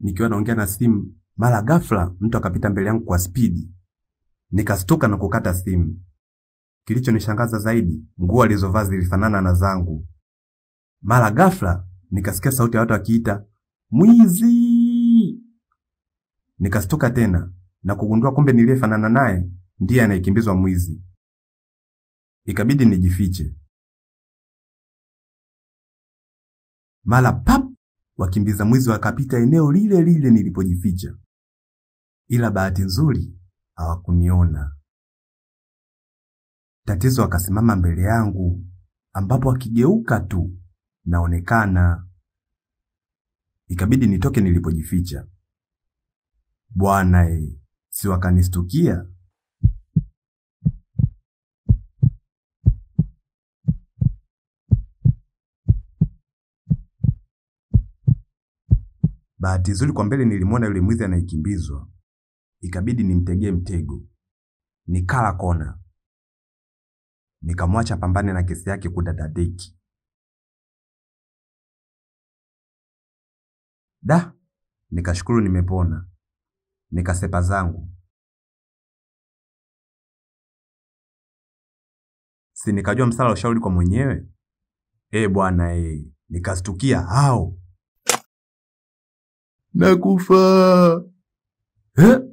nikiwa naongea na simu, mara ghafla mtu akapita mbele yangu kwa spidi. Nikastuka na kukata simu. Kilichonishangaza zaidi, nguo alizovaa zilifanana na zangu. Mara ghafla nikasikia sauti ya watu wakiita mwizi. Nikastuka tena na kugundua kumbe niliyefanana naye ndiye anayekimbizwa mwizi. Ikabidi nijifiche. Mara pap Wakimbiza mwizi wakapita eneo lile lile nilipojificha. Ila bahati nzuri hawakuniona. Tatizo akasimama mbele yangu ambapo akigeuka tu naonekana. Ikabidi nitoke nilipojificha. Bwana e, si wakanistukia. Bahati nzuri kwa mbele nilimwona yule mwizi anaikimbizwa ikabidi nimtegee mtego. Nikala kona, nikamwacha pambane na kesi yake kudadadeki. Da, nikashukuru nimepona, nikasepa zangu. Si nikajua msala ushauri kwa mwenyewe. Eh bwana eh, nikastukia hao Na kufa Hè?